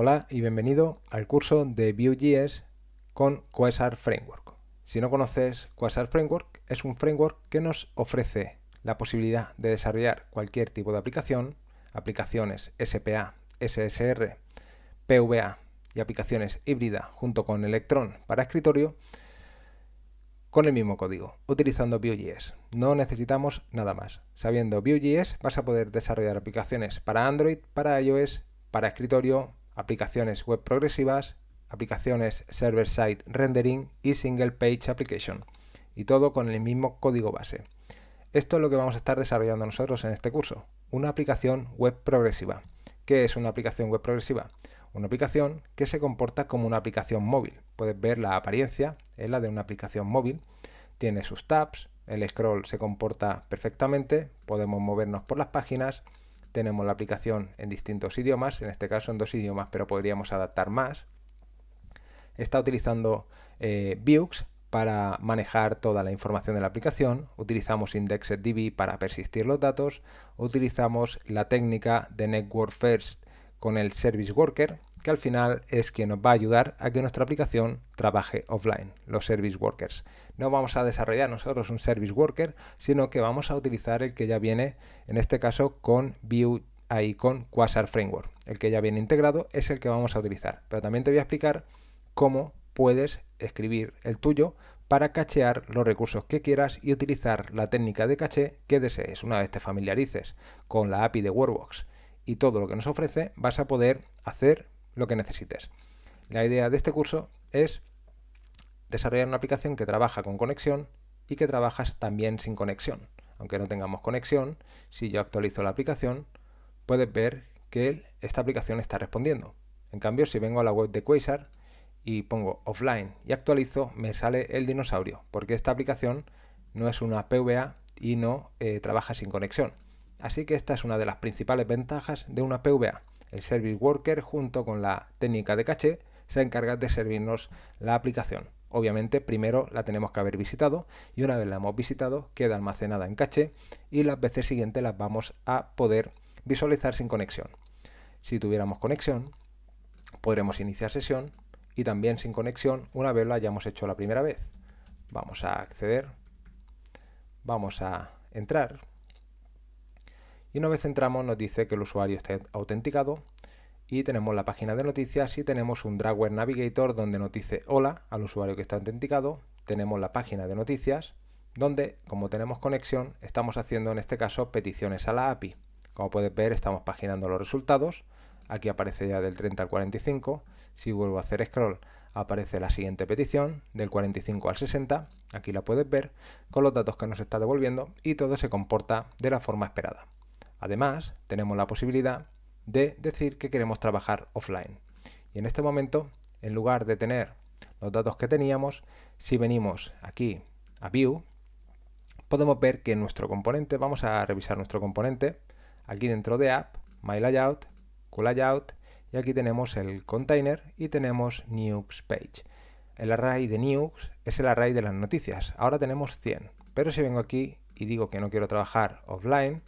Hola y bienvenido al curso de Vue.js con Quasar Framework. Si no conoces Quasar Framework, es un framework que nos ofrece la posibilidad de desarrollar cualquier tipo de aplicación, aplicaciones SPA, SSR, PVA y aplicaciones híbridas junto con Electron para escritorio con el mismo código, utilizando Vue.js. No necesitamos nada más. Sabiendo Vue.js vas a poder desarrollar aplicaciones para Android, para iOS, para escritorio, aplicaciones web progresivas, aplicaciones server-side rendering y single page application, y todo con el mismo código base. Esto es lo que vamos a estar desarrollando nosotros en este curso, una aplicación web progresiva. ¿Qué es una aplicación web progresiva? Una aplicación que se comporta como una aplicación móvil. Puedes ver la apariencia, es la de una aplicación móvil. Tiene sus tabs, el scroll se comporta perfectamente, podemos movernos por las páginas, tenemos la aplicación en distintos idiomas, en este caso en dos idiomas, pero podríamos adaptar más. Está utilizando eh, para manejar toda la información de la aplicación, utilizamos IndexedDB para persistir los datos, utilizamos la técnica de Network First con el Service Worker, que al final es quien nos va a ayudar a que nuestra aplicación trabaje offline, los service workers. No vamos a desarrollar nosotros un service worker, sino que vamos a utilizar el que ya viene, en este caso, con Vue ahí con Quasar Framework. El que ya viene integrado es el que vamos a utilizar. Pero también te voy a explicar cómo puedes escribir el tuyo para cachear los recursos que quieras y utilizar la técnica de caché que desees. Una vez te familiarices con la API de Workbox y todo lo que nos ofrece, vas a poder hacer lo que necesites. La idea de este curso es desarrollar una aplicación que trabaja con conexión y que trabajas también sin conexión. Aunque no tengamos conexión, si yo actualizo la aplicación, puedes ver que esta aplicación está respondiendo. En cambio, si vengo a la web de Quasar y pongo offline y actualizo, me sale el dinosaurio, porque esta aplicación no es una PVA y no eh, trabaja sin conexión. Así que esta es una de las principales ventajas de una PVA el Service Worker junto con la técnica de caché se encarga de servirnos la aplicación. Obviamente primero la tenemos que haber visitado y una vez la hemos visitado queda almacenada en caché y las veces siguientes las vamos a poder visualizar sin conexión. Si tuviéramos conexión podremos iniciar sesión y también sin conexión una vez la hayamos hecho la primera vez. Vamos a acceder, vamos a entrar y una vez entramos nos dice que el usuario está autenticado y tenemos la página de noticias y tenemos un Dragware Navigator donde nos dice hola al usuario que está autenticado. Tenemos la página de noticias donde, como tenemos conexión, estamos haciendo en este caso peticiones a la API. Como puedes ver, estamos paginando los resultados. Aquí aparece ya del 30 al 45. Si vuelvo a hacer scroll, aparece la siguiente petición, del 45 al 60. Aquí la puedes ver con los datos que nos está devolviendo y todo se comporta de la forma esperada. Además, tenemos la posibilidad de decir que queremos trabajar offline. Y en este momento, en lugar de tener los datos que teníamos, si venimos aquí a View, podemos ver que nuestro componente, vamos a revisar nuestro componente, aquí dentro de App, MyLayout, Layout, y aquí tenemos el container y tenemos NewsPage. Page. El array de News es el array de las noticias, ahora tenemos 100, pero si vengo aquí y digo que no quiero trabajar offline,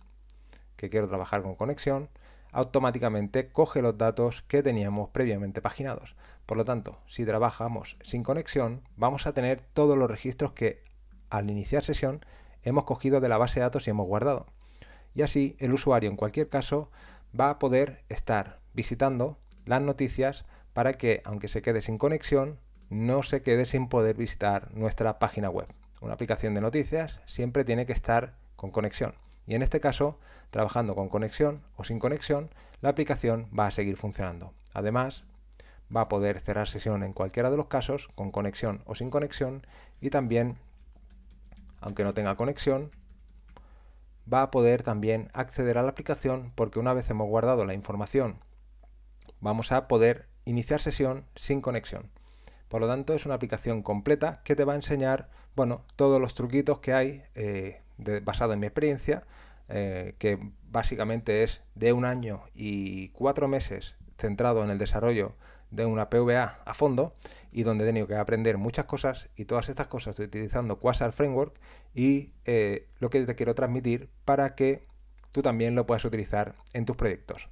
que quiero trabajar con conexión, automáticamente coge los datos que teníamos previamente paginados. Por lo tanto, si trabajamos sin conexión, vamos a tener todos los registros que al iniciar sesión hemos cogido de la base de datos y hemos guardado. Y así el usuario en cualquier caso va a poder estar visitando las noticias para que, aunque se quede sin conexión, no se quede sin poder visitar nuestra página web. Una aplicación de noticias siempre tiene que estar con conexión y en este caso, trabajando con conexión o sin conexión, la aplicación va a seguir funcionando. Además, va a poder cerrar sesión en cualquiera de los casos, con conexión o sin conexión, y también, aunque no tenga conexión, va a poder también acceder a la aplicación porque una vez hemos guardado la información, vamos a poder iniciar sesión sin conexión. Por lo tanto, es una aplicación completa que te va a enseñar, bueno, todos los truquitos que hay eh, basado en mi experiencia, eh, que básicamente es de un año y cuatro meses centrado en el desarrollo de una PVA a fondo y donde he tenido que aprender muchas cosas y todas estas cosas estoy utilizando Quasar Framework y eh, lo que te quiero transmitir para que tú también lo puedas utilizar en tus proyectos.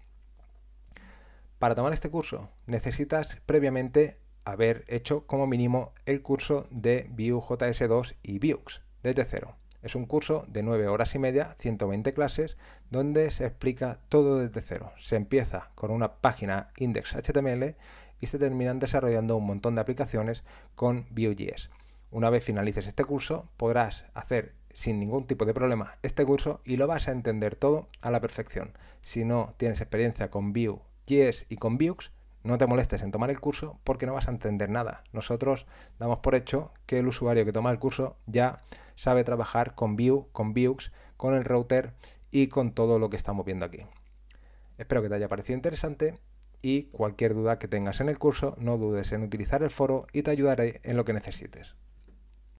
Para tomar este curso necesitas previamente haber hecho como mínimo el curso de Vue JS2 y Vuex desde cero. Es un curso de 9 horas y media, 120 clases, donde se explica todo desde cero. Se empieza con una página index.html y se terminan desarrollando un montón de aplicaciones con Vue.js. Una vez finalices este curso, podrás hacer sin ningún tipo de problema este curso y lo vas a entender todo a la perfección. Si no tienes experiencia con Vue.js y con Vuex, no te molestes en tomar el curso porque no vas a entender nada. Nosotros damos por hecho que el usuario que toma el curso ya sabe trabajar con Vue, con Vuex, con el router y con todo lo que estamos viendo aquí. Espero que te haya parecido interesante y cualquier duda que tengas en el curso no dudes en utilizar el foro y te ayudaré en lo que necesites.